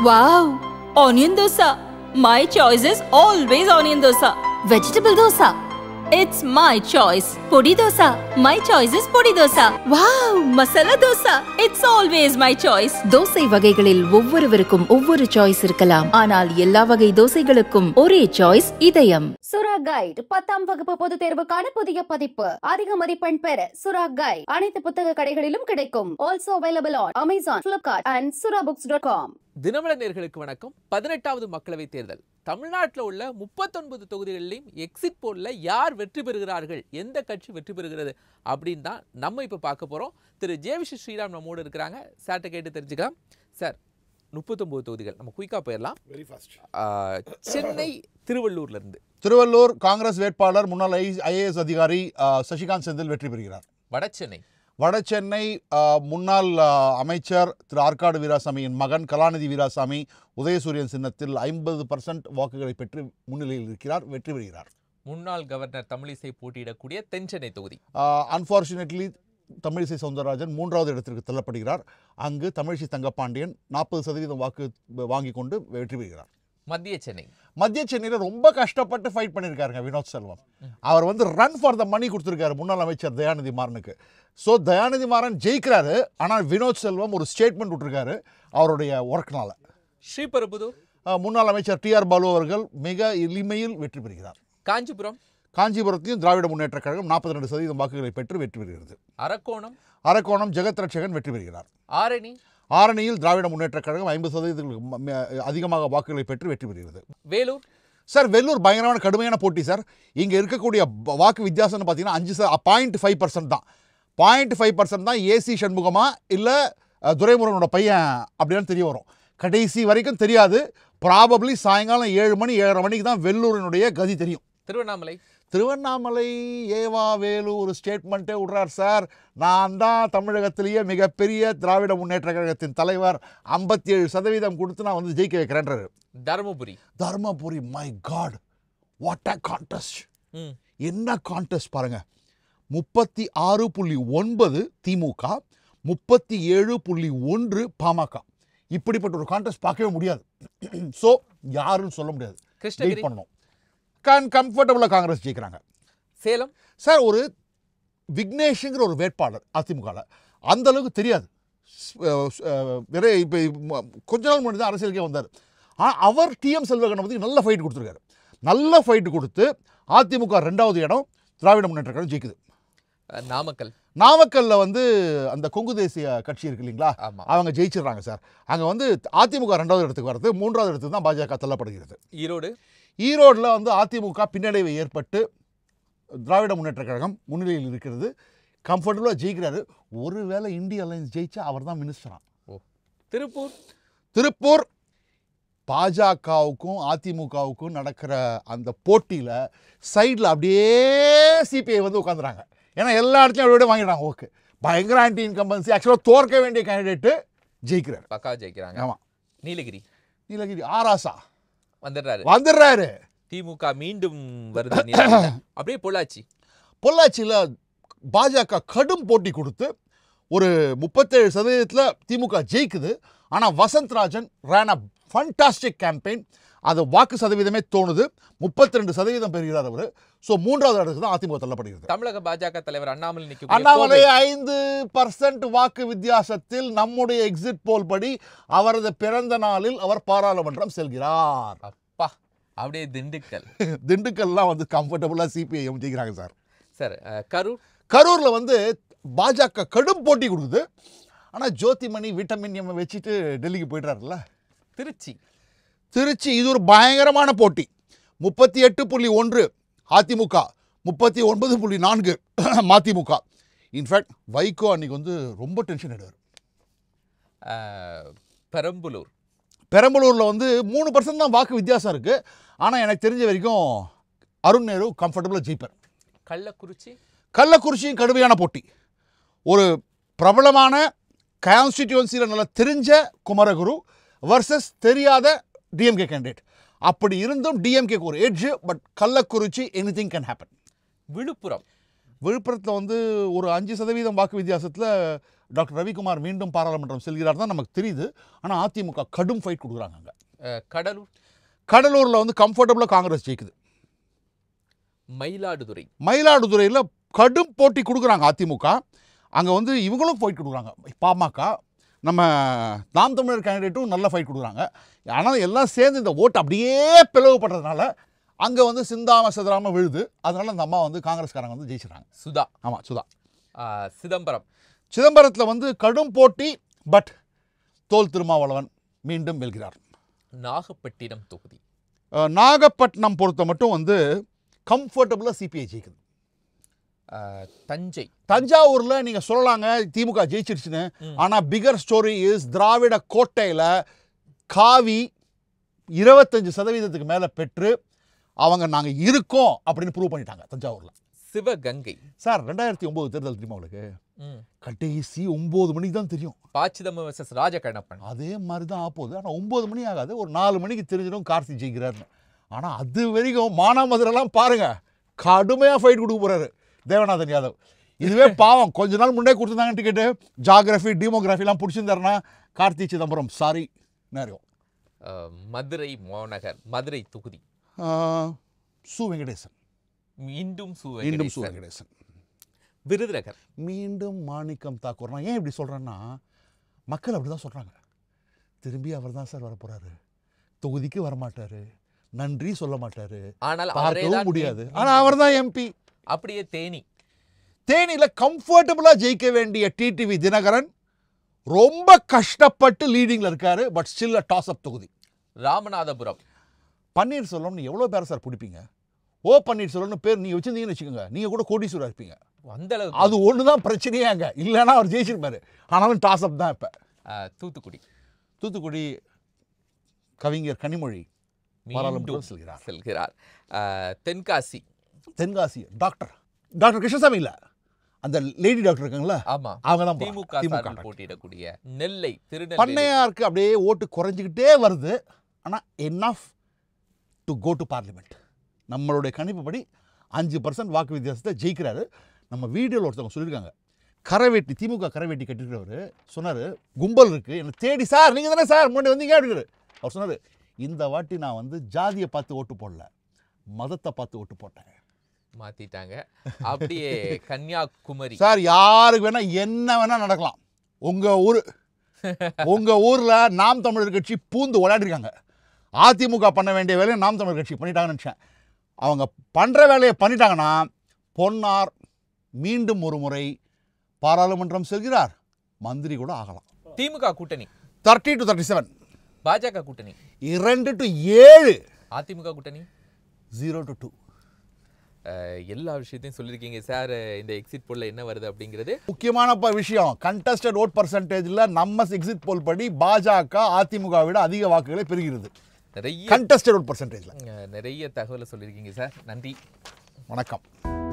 Wow! Onion dosa. My choice is always onion dosa. Vegetable dosa. It's my choice podi dosa. My choice is podi dosa. Wow masala dosa. It's always my choice தோசை வகைகளில் ஒவ்வொருவருக்கும் ஒவ்வொரு choice இருக்கலாம் ஆனால் எல்லா வகை தோசைகளுக்கும் ஒரே சாய்ஸ் இதயம் சுரா கைட் பத்தாம் வகுப்பு பொதுத் தேர்வுக்கான புதிய பதிப்பு அதிக மதிப்பெண் பெற சுரா கைட் அனைத்து புத்தக கடைகளிலும் கிடைக்கும் also available on Amazon Flipkart and Sura books dot com தினமல நேர்களுக்கு வணக்கம் பதினெட்டாவது மக்களவை தேர்தல் தமிழ்நாட்டில் உள்ள முப்பத்தொன்பது தொகுதிகளிலையும் எக்ஸிட் போலில் யார் வெற்றி பெறுகிறார்கள் எந்த கட்சி வெற்றி பெறுகிறது அப்படின்னு தான் நம்ம இப்போ பார்க்க போகிறோம் திரு ஜேவிஷ் ஸ்ரீராம் நம்மோடு இருக்கிறாங்க சார்ட்டை கேட்டு தெரிஞ்சுக்கலாம் சார் முப்பத்தொம்பது தொகுதிகள் நம்ம குயிக்காக போயிடலாம் வெரி ஃபாஸ்ட் சென்னை திருவள்ளூர்லேருந்து திருவள்ளூர் காங்கிரஸ் வேட்பாளர் முன்னாள் ஐஏஎஸ் அதிகாரி சசிகாந்த் செந்தில் வெற்றி பெறுகிறார் வட சென்னை வடசென்னை முன்னாள் அமைச்சர் திரு ஆற்காடு வீராசாமியின் மகன் கலாநிதி வீராசாமி உதயசூரியன் சின்னத்தில் ஐம்பது பர்சன்ட் வாக்குகளை பெற்று முன்னிலையில் இருக்கிறார் வெற்றி பெறுகிறார் முன்னாள் கவர்னர் தமிழிசை போட்டியிடக்கூடிய தென்சென்னை தொகுதி அன்பார்ச்சுனேட்லி தமிழிசை சவுந்தரராஜன் மூன்றாவது இடத்திற்கு தள்ளப்படுகிறார் அங்கு தமிழிசை தங்கப்பாண்டியன் நாற்பது சதவீதம் வாக்கு வாங்கி கொண்டு வெற்றி பெறுகிறார் மத்திய சென்னை மத்திய சென்னையில் ரொம்ப கஷ்டப்பட்டு ஃபைட் பண்ணியிருக்காருங்க வினோத் செல்வம் அவர் வந்து ரன் ஃபார் த மணி கொடுத்துருக்காரு முன்னாள் அமைச்சர் தயாநிதி மாறனுக்கு ஸோ தயாநிதி மாறன் ஜெயிக்கிறாரு ஆனால் வினோத் செல்வம் ஒரு ஸ்டேட்மெண்ட் விட்டுருக்காரு அவருடைய ஒர்க்னால ஸ்ரீபெரும்புதூர் முன்னாள் அமைச்சர் டி ஆர் பாலு அவர்கள் மிக எளிமையில் வெற்றி பெறுகிறார் காஞ்சிபுரம் காஞ்சிபுரத்தையும் திராவிட முன்னேற்ற கழகம் நாற்பத்தி ரெண்டு சதவீதம் வாக்குகளை பெற்று வெற்றி பெறுகிறது அரக்கோணம் அரக்கோணம் ஜெகத் ரட்சகன் வெற்றி பெறுகிறார் ஆரணி ஆரணியில் திராவிட முன்னேற்ற கழகம் ஐம்பது சதவீதங்களுக்கு அதிகமாக வாக்குகளை பெற்று வெற்றி பெறுகிறது வேலூர் சார் வெள்ளூர் பயங்கரமான கடுமையான போட்டி சார் இங்கே இருக்கக்கூடிய வாக்கு வித்தியாசம்னு பார்த்தீங்கன்னா அஞ்சு பாயிண்ட் ஃபைவ் பர்சன்ட் தான் பாயிண்ட் ஃபைவ் பர்சன்ட் தான் ஏசி சண்முகமா இல்லை துரைமுருகனோட பையன் அப்படின்னு தெரிய வரும் கடைசி வரைக்கும் தெரியாது ப்ராபப்ளி சாயங்காலம் ஏழு மணி ஏழரை மணிக்கு தான் வெள்ளூரினுடைய கதி தெரியும் திருவண்ணாமலை திருவண்ணாமலை ஏவாவேலு ஒரு ஸ்டேட்மெண்ட்டே விடுறார் சார் நான் தான் தமிழகத்திலேயே மிகப்பெரிய திராவிட முன்னேற்ற கழகத்தின் தலைவர் ஐம்பத்தி ஏழு சதவீதம் கொடுத்து நான் வந்து ஜெயிக்க வைக்கிறேன்றார் Dharmapuri Dharmapuri my god what a contest என்ன கான்டெஸ்ட் பாருங்க முப்பத்தி ஆறு புள்ளி ஒன்பது திமுக முப்பத்தி ஏழு புள்ளி ஒன்று பாமக இப்படிப்பட்ட ஒரு கான்டெஸ்ட் பார்க்கவே முடியாது ஸோ யாருன்னு சொல்ல முடியாது பண்ணோம் அண்ட் கம்ஃபர்டபுளாக காங்கிரஸ் ஜெயிக்கிறாங்க சேலம் சார் ஒரு விக்னேஷுங்கிற ஒரு வேட்பாளர் அதிமுகவில் அந்தளவுக்கு தெரியாது நிறைய இப்போ கொஞ்ச நாள் முன்னாடி தான் அரசியலுக்கே வந்தார் அவர் டிஎம் வந்து நல்ல ஃபைட் கொடுத்துருக்காரு நல்ல ஃபைட் கொடுத்து அதிமுக ரெண்டாவது இடம் திராவிட முன்னேற்ற கழகம் ஜெயிக்குது நாமக்கல் நாமக்கல்ல வந்து அந்த கொங்கு தேசிய கட்சி இருக்கு இல்லைங்களா அவங்க ஜெயிச்சிடுறாங்க சார் அங்கே வந்து அதிமுக ரெண்டாவது இடத்துக்கு வர்றது மூன்றாவது இடத்துக்கு தான் பாஜக தள்ளப்படுகிறது ஈரோடு ஈரோடில் வந்து அதிமுக பின்னடைவு ஏற்பட்டு திராவிட முன்னேற்ற கழகம் முன்னிலையில் இருக்கிறது கம்ஃபர்டபுளாக ஜெயிக்கிறாரு ஒருவேளை இந்திய அலையன்ஸ் ஜெயிச்சா அவர் தான் ஓ திருப்பூர் திருப்பூர் பாஜகவுக்கும் அதிமுகவுக்கும் நடக்கிற அந்த போட்டியில் சைடில் அப்படியே சிபிஐ வந்து உட்காந்துறாங்க ஏன்னா எல்லா இடத்துலையும் அவரோட வாங்கிடுறாங்க ஓகே பயங்கர ஆன்டி இன்கம்பன்சி ஆக்சுவலாக தோற்க வேண்டிய கேண்டிடேட்டு ஜெயிக்கிறார் பக்கா ஜெயிக்கிறாங்க ஆமாம் நீலகிரி நீலகிரி ஆராசா வந்துடுறாரு வந்துடுறாரு திமுக மீண்டும் வருது அப்படியே பொள்ளாச்சி பொள்ளாச்சியில் பாஜக கடும் போட்டி கொடுத்து ஒரு முப்பத்தேழு சதவீதத்தில் திமுக ஜெயிக்குது ஆனால் Vasanthrajan Rajan ran a fantastic campaign அது வாக்கு சதவீதமே தோணுது முப்பத்தி ரெண்டு சதவீதம் பெறுகிறார் அவர் ஸோ மூன்றாவது இடத்துக்கு தான் அதிமுக தள்ளப்படுகிறது தமிழக பாஜக தலைவர் அண்ணாமலை நிற்கும் அண்ணாமலை ஐந்து பர்சன்ட் வாக்கு வித்தியாசத்தில் நம்முடைய எக்ஸிட் போல் படி அவரது பிறந்த நாளில் அவர் பாராளுமன்றம் செல்கிறார் அப்பா அப்படியே திண்டுக்கல் திண்டுக்கல்லாம் வந்து கம்ஃபர்டபுளாக சிபிஐஎம் ஜெயிக்கிறாங்க சார் சார் கரூர் கரூரில் வந்து பாஜக கடும் போட்டி கொடுக்குது ஆனால் ஜோதிமணி விட்டமின் எம் வச்சுட்டு டெல்லிக்கு போயிடுறாருல்ல திருச்சி திருச்சி இது ஒரு பயங்கரமான போட்டி முப்பத்தி எட்டு புள்ளி ஒன்று அதிமுக முப்பத்தி ஒன்பது புள்ளி நான்கு மதிமுக இன்ஃபேக்ட் வைகோ அன்றைக்கி வந்து ரொம்ப டென்ஷன் எடுவார் பெரம்பலூர் பெரம்பலூரில் வந்து மூணு பர்சன்ட் தான் வாக்கு வித்தியாசம் இருக்குது ஆனால் எனக்கு தெரிஞ்ச வரைக்கும் அருண் நேரு கம்ஃபர்டபுளாக ஜெயிப்பர் கள்ளக்குறிச்சி கள்ளக்குறிச்சியும் கடுமையான போட்டி ஒரு பிரபலமான கான்ஸ்டிடியூன்சியில் நல்லா தெரிஞ்ச குமரகுரு வர்சஸ் தெரியாத டிஎம்கே கேண்டிடேட் அப்படி இருந்தும் டிஎம்கேக்கு ஒரு edge but Kallakurichi anything can happen Villupuram விழுப்புரத்தில் வந்து ஒரு அஞ்சு சதவீதம் வாக்கு வித்தியாசத்தில் டாக்டர் ரவிக்குமார் மீண்டும் பாராளுமன்றம் செல்கிறார் தான் நமக்கு தெரியுது ஆனால் அதிமுக கடும் ஃபைட் கொடுக்குறாங்க அங்கே கடலூர் கடலூரில் வந்து கம்ஃபர்டபுளாக காங்கிரஸ் ஜெயிக்குது மயிலாடுதுறை மயிலாடுதுறையில் கடும் போட்டி கொடுக்குறாங்க அதிமுக அங்கே வந்து இவங்களும் ஃபைட் கொடுக்குறாங்க பாமக நம்ம நாம் தமிழர் கேண்டிடேட்டும் நல்ல ஃபைட் கொடுக்குறாங்க ஆனால் எல்லாம் சேர்ந்து இந்த ஓட்டு அப்படியே பிளவுபடுறதுனால அங்கே வந்து சிந்தாம சிதறாமல் விழுது அதனால் அந்த அம்மா வந்து காங்கிரஸ்காரங்க வந்து ஜெயிச்சிடறாங்க சுதா ஆமாம் சுதா சிதம்பரம் சிதம்பரத்தில் வந்து கடும் போட்டி பட் தோல் திருமாவளவன் மீண்டும் வெல்கிறார் நாகப்பட்டினம் தொகுதி நாகப்பட்டினம் பொறுத்த மட்டும் வந்து கம்ஃபர்டபுளாக சிபிஐ ஜெயிக்குது தஞ்சை தஞ்சாவூர்ல நீங்க சொல்லலாங்க திமுக ஜெயிச்சிருச்சுன்னு ஆனா பிகர் ஸ்டோரி இஸ் திராவிட கோட்டையில காவி இருபத்தஞ்சு சதவீதத்துக்கு மேல பெற்று அவங்க நாங்க இருக்கோம் அப்படின்னு ப்ரூவ் பண்ணிட்டாங்க தஞ்சாவூர்ல சிவகங்கை சார் ரெண்டாயிரத்தி ஒன்பது தேர்தல் தெரியுமா அவங்களுக்கு கடைசி ஒம்பது மணிக்கு தான் தெரியும் ப சிதம்பரம் வர்சஸ் ராஜகண்ணப்பன் அதே மாதிரி தான் ஆப்போகுது ஆனால் ஒன்பது மணி ஆகாது ஒரு நாலு மணிக்கு தெரிஞ்சிடும் கார்த்தி ஜெயிக்கிறாருன்னு ஆனால் அது வரைக்கும் மானாமதுரெல்லாம் பாருங்க கடுமையாக ஃபைட் கொடுக்க போகிறாரு தேவநாதன் யாதவ் இதுவே பாவம் கொஞ்ச நாள் முன்னே கொடுத்துருந்தாங்க டிக்கெட்டு ஜாகிரஃபி டீமோகிராஃபிலாம் பிடிச்சிருந்தாருன்னா கார்த்தி சிதம்பரம் சாரி நேரம் மதுரை மாநகர் மதுரை தொகுதி சு வெங்கடேசன் மீண்டும் சு மீண்டும் சு வெங்கடேசன் விருதுநகர் மீண்டும் மாணிக்கம் தாக்கூர் ஏன் இப்படி சொல்கிறேன்னா மக்கள் அப்படி தான் சொல்கிறாங்க திரும்பி அவர் தான் சார் வரப்போகிறாரு தொகுதிக்கு வரமாட்டார் நன்றி சொல்ல மாட்டார் ஆனால் பார்க்கவும் முடியாது ஆனால் அவர் தான் எம்பி அப்படியே தேனி தேனியில் கம்ஃபர்டபுளாக ஜெயிக்க வேண்டிய டிடிவி தினகரன் ரொம்ப கஷ்டப்பட்டு லீடிங்கில் இருக்கார் but still a toss up தொகுதி ராமநாதபுரம் பன்னீர் பன்னீர்செல்வம்னு எவ்வளோ பேரை சார் பிடிப்பீங்க ஓ பன்னீர் பன்னீர்செல்வம்னு பேர் நீங்கள் வச்சுருந்தீங்கன்னு வச்சுக்கோங்க நீங்கள் கூட கோடீஸ்வரர் இருப்பீங்க அந்த அது ஒன்று தான் பிரச்சனையே அங்கே இல்லைன்னா அவர் ஜெயிச்சிருப்பார் ஆனாலும் டாஸ் அப் தான் இப்போ தூத்துக்குடி தூத்துக்குடி கவிஞர் கனிமொழி செல்கிறார் செல்கிறார் தென்காசி தென்காசியர் டாக்டர் டாக்டர் கிருஷ்ணசாமி இல்லை அந்த லேடி டாக்டர் இருக்காங்களா ஆமா அவங்க தான் திமுக திமுக போட்டியிடக்கூடிய நெல்லை திருநெல்வேலி பண்ணையாருக்கு அப்படியே ஓட்டு குறைஞ்சிக்கிட்டே வருது ஆனால் enough to go to parliament நம்மளுடைய கணிப்புப்படி அஞ்சு பர்சன்ட் வாக்கு வித்தியாசத்தை ஜெயிக்கிறாரு நம்ம வீடியோவில் ஒருத்தவங்க சொல்லியிருக்காங்க கரவேட்டி திமுக கரவேட்டி கட்டிருக்கிறவர் சொன்னார் கும்பல் இருக்குது என்னை தேடி சார் நீங்கள் தானே சார் முன்னாடி வந்தீங்க அப்படிங்கிறாரு அவர் சொன்னார் இந்த வாட்டி நான் வந்து ஜாதியை பார்த்து ஓட்டு போடல மதத்தை பார்த்து ஓட்டு போட்டேன் மாத்திட்டாங்க அப்படியே கன்னியாகுமரி சார் யாருக்கு வேணா என்ன வேணா நடக்கலாம் உங்க ஊர் உங்க ஊர்ல நாம் தமிழர் கட்சி பூந்து விளையாடிருக்காங்க அதிமுக பண்ண வேண்டிய வேலையை நாம் தமிழர் கட்சி பண்ணிட்டாங்கன்னு நினச்சேன் அவங்க பண்ணுற வேலையை பண்ணிட்டாங்கன்னா பொன்னார் மீண்டும் ஒரு முறை பாராளுமன்றம் செல்கிறார் மந்திரி கூட ஆகலாம் திமுக கூட்டணி தேர்ட்டி டு தேர்ட்டி செவன் பாஜக கூட்டணி இரண்டு டு ஏழு அதிமுக கூட்டணி ஜீரோ டு டூ எல்லா விஷயத்தையும் சொல்லியிருக்கீங்க சார் இந்த எக்ஸிட் போலில் என்ன வருது அப்படிங்கிறது முக்கியமான விஷயம் கண்டஸ்டட் ஓட் பர்சன்டேஜில் நம்ம எக்ஸிட் போல் படி பாஜக அதிமுக விட அதிக வாக்குகளை பெறுகிறது நிறைய கண்டஸ்டட் ஓட் பர்சன்டேஜில் நிறைய தகவலை சொல்லியிருக்கீங்க சார் நன்றி வணக்கம்